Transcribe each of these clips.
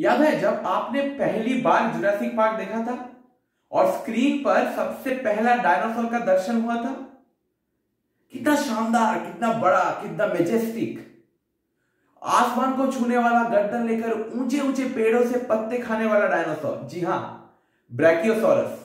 याद है जब आपने पहली बार जुरासिक पार्क देखा था और स्क्रीन पर सबसे पहला डायनासोर का दर्शन हुआ था कितना शानदार कितना बड़ा कितना मेजेस्टिक आसमान को छूने वाला गर्दन लेकर ऊंचे ऊंचे पेड़ों से पत्ते खाने वाला डायनासोर जी हां brachiosaurus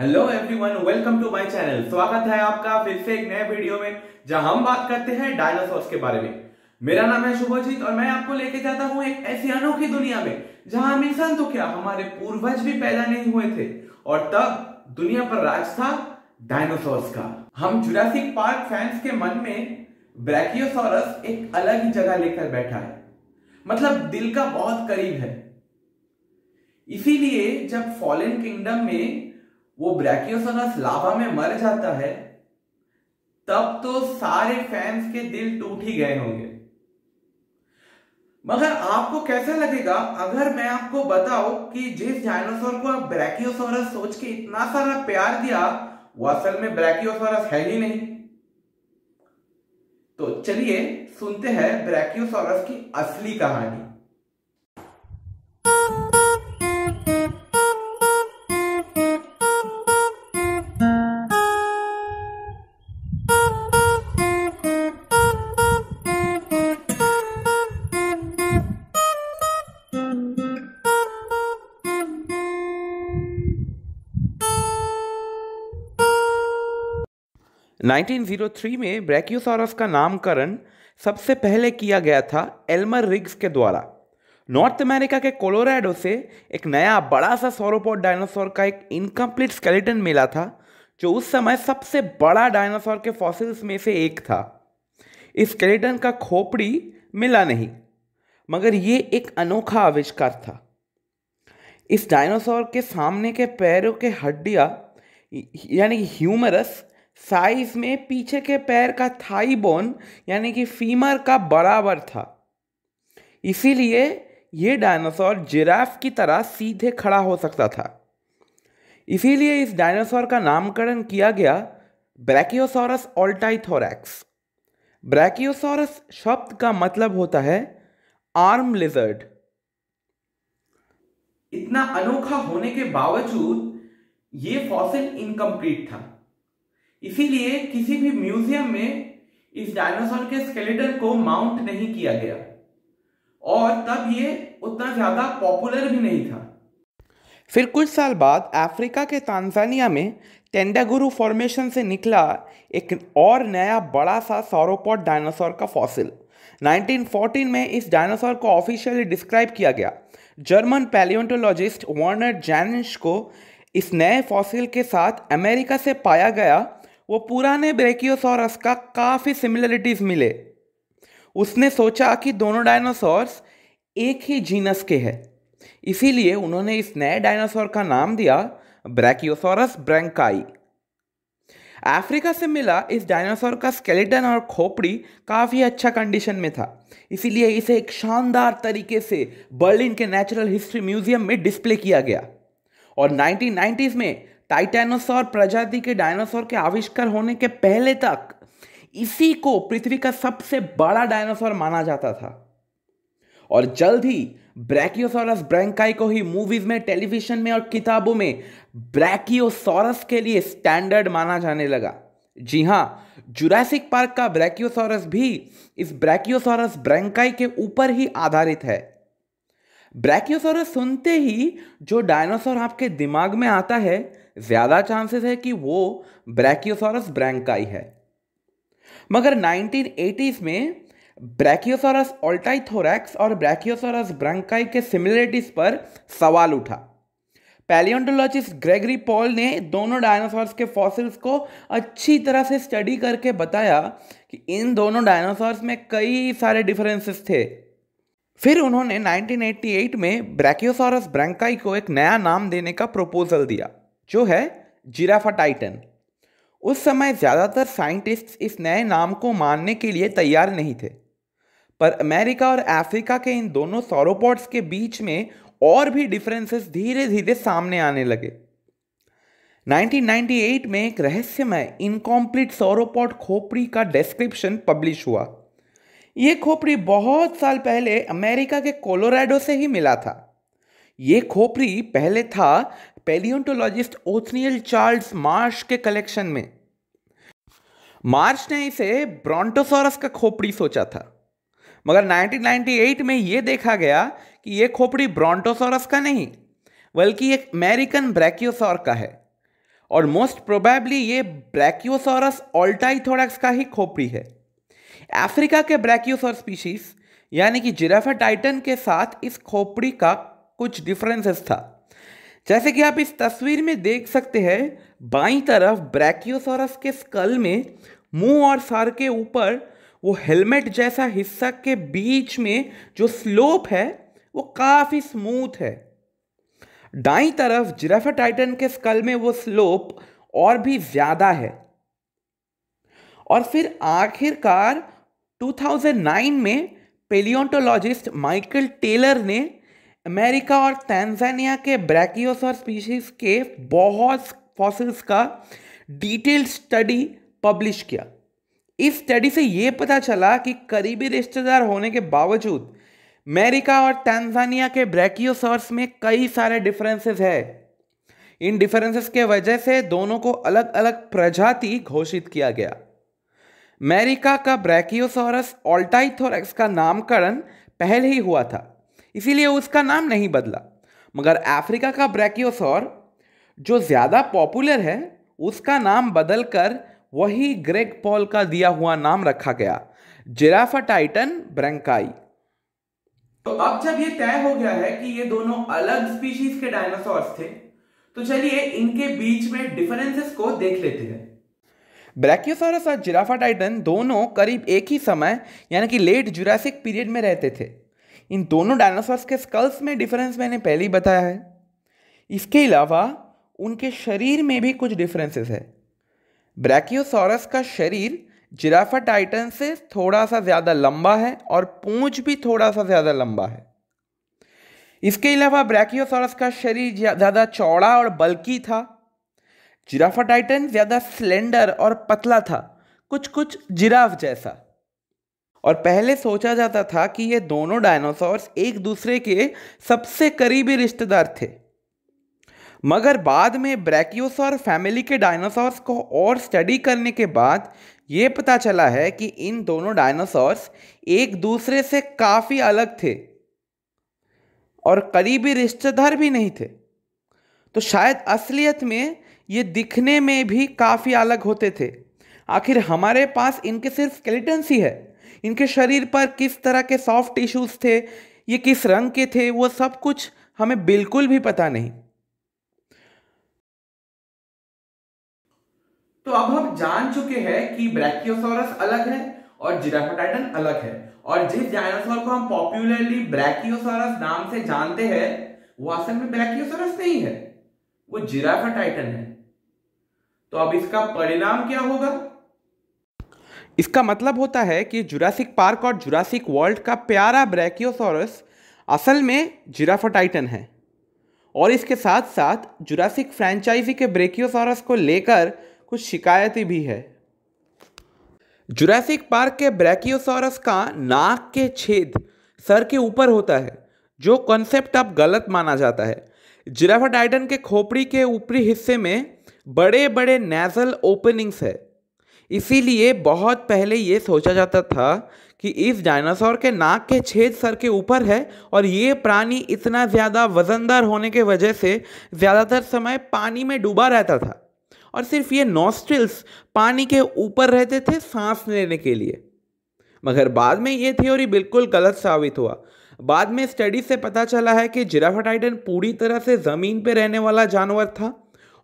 hello everyone welcome to my channel स्वागत है आपका फिर से एक नए वीडियो में जहां हम बात करते हैं डायनासोर के बारे में मेरा नाम है शुभजीत और मैं आपको लेके जाता हूँ एक ऐसी अनोखी दुनिया में जहां हम इंसान तो क्या हमारे पूर्वज भी पैदा नहीं हुए थे और तब दुनिया पर राज था डायनासोर्स का हम जुरासिक पार्क फैंस के मन में ब्रैकियोसोरस एक अलग ही जगह लेकर बैठा है मतलब दिल का बहुत करीब है इसीलिए जब फॉलन किंगडम में वो ब्रैकियोसोरस लावा में मर जाता है तब तो सारे फैंस के दिल टूट ही गए होंगे मगर आपको कैसा लगेगा अगर मैं आपको बताऊं कि जिस डायनासोर को आप ब्रैकियोसोरस सोच के इतना सारा प्यार दिया वो असल में ब्रैकियोसोरस है ही नहीं तो चलिए सुनते हैं ब्रैकियोसोरस की असली कहानी 1903 में ब्रैक्यूसॉरस का नामकरण सबसे पहले किया गया था एल्मर रिग्स के द्वारा नॉर्थ अमेरिका के कोलोराडो से एक नया बड़ा सा सोरोपोड डायनासोर का एक इनकम्प्लीट स्केलेटन मिला था जो उस समय सबसे बड़ा डायनासोर के फॉसिल्स में से एक था इस स्केलेटन का खोपड़ी मिला नहीं मगर ये एक अनोखा आविष्कार था इस डायनासोर के सामने के पैरों के हड्डियाँ यानी ह्यूमरस साइज में पीछे के पैर का थाई बोन यानी कि फीमर का बराबर था इसीलिए ये डायनासोर जिराफ की तरह सीधे खड़ा हो सकता था इसीलिए इस डायनासोर का नामकरण किया गया ब्रैकियोसोरस ऑल्टाइथोरैक्स ब्रैकियोसोरस शब्द का मतलब होता है आर्म लिजर्ड इतना अनोखा होने के बावजूद ये फॉसिल इनकम्प्लीट था इसीलिए किसी भी म्यूजियम में इस डायनासोर के स्केलेटन को माउंट नहीं किया गया और तब ये उतना ज़्यादा पॉपुलर भी नहीं था फिर कुछ साल बाद अफ्रीका के तांजानिया में टेंडागुरु फॉर्मेशन से निकला एक और नया बड़ा सा सौरोपॉड डायनासोर का फॉसिल 1914 में इस डायनासोर को ऑफिशियली डिस्क्राइब किया गया जर्मन पैलियोटोलॉजिस्ट वार्नर जैनिश को इस नए फॉसिल के साथ अमेरिका से पाया गया वो पुराने ब्रेकियोसॉरस का काफ़ी सिमिलरिटीज़ मिले उसने सोचा कि दोनों डायनासोर्स एक ही जीनस के हैं इसीलिए उन्होंने इस नए डायनासोर का नाम दिया ब्रैकियोसोरस ब्रैंकाई अफ्रीका से मिला इस डायनासोर का स्केलेटन और खोपड़ी काफ़ी अच्छा कंडीशन में था इसीलिए इसे एक शानदार तरीके से बर्लिन के नेचुरल हिस्ट्री म्यूजियम में डिस्प्ले किया गया और 1990s में टाइटेनोसॉर प्रजाति के डायनासोर के आविष्कार होने के पहले तक इसी को पृथ्वी का सबसे बड़ा डायनासोर माना जाता था और जल्द ही ब्रैकियोसोरस ब्रैंकाई को ही मूवीज में टेलीविजन में और किताबों में ब्रैकियोसोरस के लिए स्टैंडर्ड माना जाने लगा जी हाँ जुरासिक पार्क का ब्रैकियोसोरस भी इस ब्रैकियोसोरस ब्रैंकाई के ऊपर ही आधारित है ब्रैकियोसोरस सुनते ही जो डायनासोर आपके दिमाग में आता है ज़्यादा चांसेस है कि वो ब्रैकियोसॉरस ब्रैंकाई है मगर 1980s में ब्रैकियोसोरस ऑल्टाइथोरैक्स और ब्रैकियोसोरस ब्रैंकाई के सिमिलरिटीज पर सवाल उठा पैलियोटोलॉजिस्ट ग्रेगरी पॉल ने दोनों डायनासॉर्स के फॉसिल्स को अच्छी तरह से स्टडी करके बताया कि इन दोनों डायनासॉर्स में कई सारे डिफरेंसेस थे फिर उन्होंने 1988 में ब्रैकियोसोरस ब्रैंकाई को एक नया नाम देने का प्रपोजल दिया जो है जिराफा टाइटन उस समय ज़्यादातर साइंटिस्ट्स इस नए नाम को मानने के लिए तैयार नहीं थे पर अमेरिका और अफ्रीका के इन दोनों सोरोपोर्ट्स के बीच में और भी डिफरेंसेस धीरे धीरे सामने आने लगे 1998 में एक रहस्यमय इनकॉम्प्लीट सोरोपोट खोपड़ी का डिस्क्रिप्शन पब्लिश हुआ ये खोपड़ी बहुत साल पहले अमेरिका के कोलोराडो से ही मिला था ये खोपरी पहले था पेलियोटोलॉजिस्ट ओथनियल चार्ल्स मार्श के कलेक्शन में मार्श ने इसे ब्रॉन्टोसोरस का खोपड़ी सोचा था मगर 1998 में यह देखा गया कि यह खोपड़ी ब्रॉन्टोसोरस का नहीं बल्कि एक अमेरिकन ब्रैक्योसोर का है और मोस्ट प्रोबेबली ये ब्रैक्योसोरस ऑल्टाइथोरक्स का ही खोपड़ी है अफ्रीका के ब्रैक्योसोर स्पीशीज यानी कि जिराफा टाइटन के साथ इस खोपड़ी का कुछ डिफरेंसेस था जैसे कि आप इस तस्वीर में देख सकते हैं बाई तरफ ब्रैकियोसोरस के स्कल में मुंह और सर के ऊपर वो हेलमेट जैसा हिस्सा के बीच में जो स्लोप है वो काफ़ी स्मूथ है दाई तरफ जिराफा टाइटन के स्कल में वो स्लोप और भी ज़्यादा है और फिर आखिरकार 2009 में पेलियोटोलॉजिस्ट माइकल टेलर ने अमेरिका और तंजानिया के ब्रैकियोसर स्पीशीज के बहुत फॉसिल्स का डिटेल स्टडी पब्लिश किया इस स्टडी से ये पता चला कि करीबी रिश्तेदार होने के बावजूद अमेरिका और तंजानिया के ब्रैकियोसॉर्स में कई सारे डिफरेंसेस है इन डिफरेंसेस के वजह से दोनों को अलग अलग प्रजाति घोषित किया गया अमेरिका का ब्रैकियोसॉरस ऑल्टाइथोरक्स का नामकरण पहले ही हुआ था इसीलिए उसका नाम नहीं बदला मगर अफ्रीका का ब्रैकियोसौर जो ज़्यादा पॉपुलर है उसका नाम बदलकर वही ग्रेग पॉल का दिया हुआ नाम रखा गया जिराफा टाइटन ब्रैंकाई तो अब जब ये तय हो गया है कि ये दोनों अलग स्पीशीज के डायनासोर थे तो चलिए इनके बीच में डिफरेंसेस को देख लेते हैं ब्रैक्योसोरस और जिराफा टाइटन दोनों करीब एक ही समय यानी कि लेट जुरासिक पीरियड में रहते थे इन दोनों डायनासोर्स के स्कल्स में डिफरेंस मैंने पहले ही बताया है इसके अलावा उनके शरीर में भी कुछ डिफरेंसेस है ब्रैकियोसोरस का शरीर जिराफा टाइटन से थोड़ा सा ज़्यादा लंबा है और पूंछ भी थोड़ा सा ज़्यादा लंबा है इसके अलावा ब्रैकियोसोरस का शरीर ज़्यादा चौड़ा और बल्कि था जिराफा टाइटन ज़्यादा स्लेंडर और पतला था कुछ कुछ जिराफ जैसा और पहले सोचा जाता था कि ये दोनों डायनासोर्स एक दूसरे के सबसे करीबी रिश्तेदार थे मगर बाद में ब्रैकियोसॉर फैमिली के डायनासोर्स को और स्टडी करने के बाद ये पता चला है कि इन दोनों डायनासोर्स एक दूसरे से काफ़ी अलग थे और करीबी रिश्तेदार भी नहीं थे तो शायद असलियत में ये दिखने में भी काफ़ी अलग होते थे आखिर हमारे पास इनके सिर्फ स्केलेटन्स ही है इनके शरीर पर किस तरह के सॉफ्ट टिश्यूज़ थे ये किस रंग के थे वो सब कुछ हमें बिल्कुल भी पता नहीं तो अब हम जान चुके हैं कि ब्रैकियोसोरस अलग है और जिराफाटाइटन अलग है और जिस डायनासोर को हम पॉपुलरली ब्रैकियोसोरस नाम से जानते हैं वो असल में ब्रैकियोसोरस नहीं है वो जिराफाटाइटन है तो अब इसका परिणाम क्या होगा इसका मतलब होता है कि जुरासिक पार्क और जुरासिक वर्ल्ड का प्यारा ब्रैकियोसोरस असल में जिराफोटाइटन है और इसके साथ साथ जुरासिक फ्रेंचाइजी के ब्रेकियोसोरस को लेकर कुछ शिकायतें भी है जुरासिक पार्क के ब्रैकियोसोरस का नाक के छेद सर के ऊपर होता है जो कॉन्सेप्ट अब गलत माना जाता है जिराफाटाइटन के खोपड़ी के ऊपरी हिस्से में बड़े बड़े नेजल ओपनिंग्स है इसीलिए बहुत पहले ये सोचा जाता था कि इस डायनासोर के नाक के छेद सर के ऊपर है और ये प्राणी इतना ज़्यादा वज़नदार होने के वजह से ज़्यादातर समय पानी में डूबा रहता था और सिर्फ ये नॉस्ट्रिल्स पानी के ऊपर रहते थे सांस लेने के लिए मगर बाद में ये थ्योरी बिल्कुल गलत साबित हुआ बाद में स्टडी से पता चला है कि जिराफाटाइटन पूरी तरह से ज़मीन पर रहने वाला जानवर था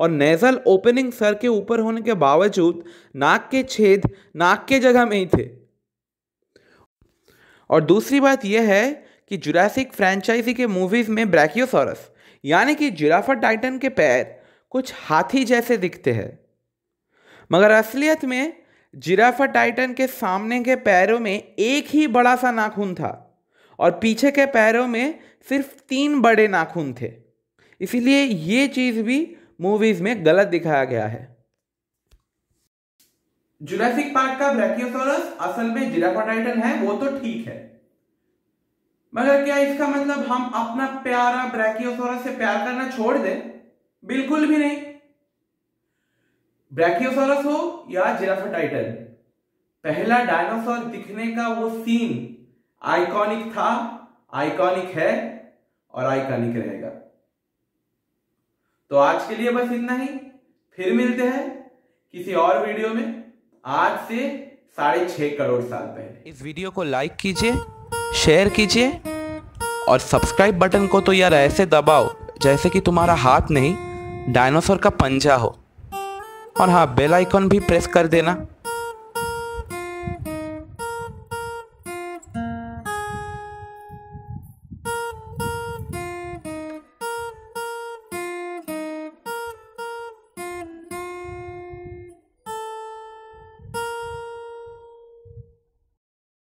और नेज़ल ओपनिंग सर के ऊपर होने के बावजूद नाक के छेद नाक के जगह में ही थे और दूसरी बात यह है कि जुरासिक फ्रेंचाइजी के मूवीज़ में ब्रैकियोसॉरस यानी कि जिराफा टाइटन के पैर कुछ हाथी जैसे दिखते हैं मगर असलियत में जिराफा टाइटन के सामने के पैरों में एक ही बड़ा सा नाखून था और पीछे के पैरों में सिर्फ तीन बड़े नाखून थे इसीलिए ये चीज़ भी मूवीज में गलत दिखाया गया है जुरासिक पार्क का ब्रैकियोसोरस असल में जिराफाटाइटन है वो तो ठीक है मगर क्या इसका मतलब हम अपना प्यारा ब्रैकियोसोरस से प्यार करना छोड़ दें बिल्कुल भी नहीं ब्रैकियोसोरस हो या जिराफाटाइटन पहला डायनासोर दिखने का वो सीन आइकॉनिक था आइकॉनिक है और आइकॉनिक रहेगा तो आज के लिए बस इतना ही फिर मिलते हैं किसी और वीडियो में आज से साढ़े छह करोड़ साल पहले इस वीडियो को लाइक कीजिए शेयर कीजिए और सब्सक्राइब बटन को तो यार ऐसे दबाओ जैसे कि तुम्हारा हाथ नहीं डायनासोर का पंजा हो और हाँ बेल आइकॉन भी प्रेस कर देना